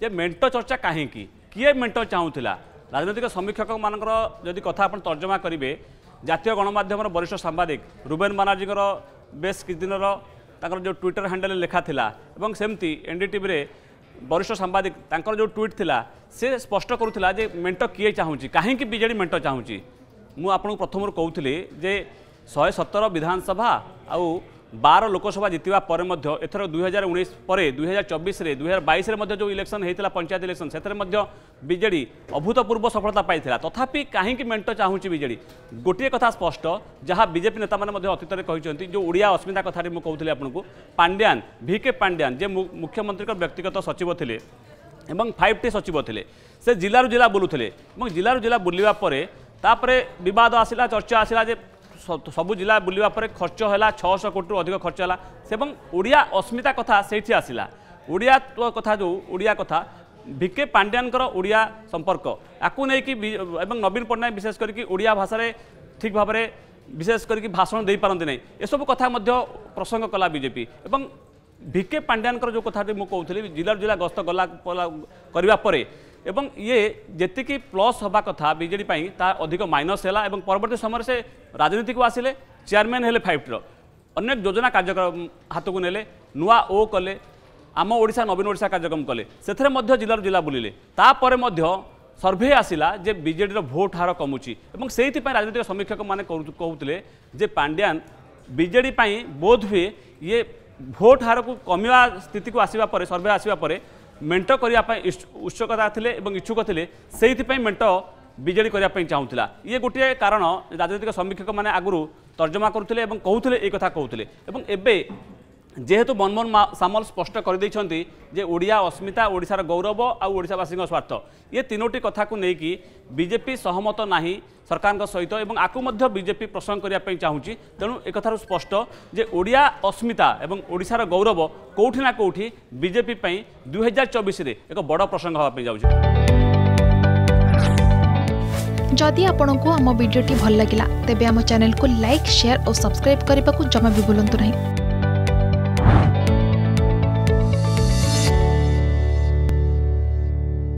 ଯେ ମେଣ୍ଟ ଚର୍ଚ୍ଚା କାହିଁକି କିଏ ମେଣ୍ଟ ଚାହୁଁଥିଲା ରାଜନୈତିକ ସମୀକ୍ଷକମାନଙ୍କର ଯଦି କଥା ଆପଣ ତର୍ଜମା କରିବେ ଜାତୀୟ ଗଣମାଧ୍ୟମର ବରିଷ୍ଠ ସାମ୍ବାଦିକ ରୁବେନ ବାନାର୍ଜୀଙ୍କର ବେଶ କିଛି ଦିନର ତାଙ୍କର ଯେଉଁ ଟ୍ୱିଟର ହ୍ୟାଣ୍ଡେଲରେ ଲେଖା ଥିଲା ଏବଂ ସେମିତି ଏନ୍ଡିଟିଭିରେ ବରିଷ୍ଠ ସାମ୍ବାଦିକ ତାଙ୍କର ଯେଉଁ ଟ୍ୱିଟ୍ ଥିଲା ସେ ସ୍ପଷ୍ଟ କରୁଥିଲା ଯେ ମେଣ୍ଟ କିଏ ଚାହୁଁଛି କାହିଁକି ବିଜେଡ଼ି ମେଣ୍ଟ ଚାହୁଁଛି ମୁଁ ଆପଣଙ୍କୁ ପ୍ରଥମରୁ କହୁଥିଲି ଯେ ଶହେ ସତର ବିଧାନସଭା ଆଉ বার লোকসভা জিতবা পরে মধ্য এথর দুই হাজার উনিশ পরে দুই হাজার চবিশে দুই হাজার বাইশে মধ্য যে ইলেকশন হয়েছিল পঞ্চায়েত ইলেকশন সেতরে মধ্য বিজেডি অভূতপূর্ব সফলতা পাইছিল তথাপি কাহিকি মেন্ট চাহুছি বিজেডি গোটিয়ে কথা স্পষ্ট যা বিজেপি নেতা মানে অতীতরে কিন্তু যে ওড়িয়া অস্মিতা কথাটি মু কৌলি আপনার পাণ্ডিয়ান ভি কে পাণ্ডিয়ান যে মুখ্যমন্ত্রী ব্যক্তিগত সচিব লে এবং ফাইভ টি সচিব লে সে জেলার জেলা বুলুলে এবং জেলার জেলা বুলবা পরে তাপরে বিবাদ আসিলা চর্চা আসিলা যে সবু জেলা বুলবা পরে খরচ হল ছশো কোটি অধিক খরচ হল এবং ওড়িয়া অস্মিতা কথা সেইটি আসিলা ওড়িয়া কথা যে ওড়িয়া কথা ভিকে পাণ্ডিয়ানকর ওড়িয়া সম্পর্ক আকু নেইকি এবং নবীন পট্টনাক বিশেষ করি ওড়িয়া ভাষায় ঠিক ভাবে বিশেষ করি ভাষণ দিয়ে পারতে না এসব কথা মধ্য প্রসঙ্গ কলা বিজেপি এবং ভিকে পাণ্ডিয়ানকর যে কথাটি মু কৌলি জেলার জেলা গস্ত গলা করা পরে এবং ইয়ে যেতিকি প্লস হওয়া কথা বিজেডি তা অধিক মাইনস হল এবং পরবর্তী সময় সে রাজনীতি আসলে চেয়ারম্যান হলে ফাইভটির অনেক যোজনা কার্যক্রম হাতক নেলে নূয়া ও কলে আমশা নবীন ওড়শা কার্যক্রম কলে সেথে মধ্য জেলার জেলা বুলিলে তাপরে মধ্য সর্ভে আসিলা যে বিজেডির ভোট হার কমুচি এবং সেইপাই রাজনৈতিক সমীক্ষক মানে কৌলে যে পাণ্ডিয়ান বিজেডি বোধ হুয়ে ইয়ে ভোট হারক কমিবা স্থিতি আসবা পরে সর্ভে আসবা পরে ମେଣ୍ଟ କରିବା ପାଇଁ ଉତ୍ସୁକତା ଥିଲେ ଏବଂ ଇଚ୍ଛୁକ ଥିଲେ ସେଇଥିପାଇଁ ମେଣ୍ଟ ବିଜେଡ଼ି କରିବା ପାଇଁ ଚାହୁଁଥିଲା ଇଏ ଗୋଟିଏ କାରଣ ରାଜନୈତିକ ସମୀକ୍ଷକମାନେ ଆଗରୁ ତର୍ଜମା କରୁଥିଲେ ଏବଂ କହୁଥିଲେ ଏ କଥା କହୁଥିଲେ ଏବଂ ଏବେ যেহেতু মনমোহন সামল স্পষ্ট করে দিয়েছেন যে ওড়িয়া অস্মিতা ওড়িশার গৌরব আশাবাসী স্বার্থ ইয়ে তিনোটি কথা নেই বিজেপি সহমত না সরকার সহিত এবং আকু বিজেপি প্রসঙ্গ করা চাহুচি তেমন একথার স্পষ্ট যে ওড়িয়া অস্মিতা এবং ওড়িশার গৌরব কোটি না কোটি বিজেপি দুই হাজার চবিশে এক বড় প্রসঙ্গ হওয়া যাচ্ছে যদি আপনার আম ভিডিওটি ভাল লাগিলা তেবে আমার চ্যানেলকে লাইক সেয়ার ও সবসক্রাইব করা জমা বি ভুলতু না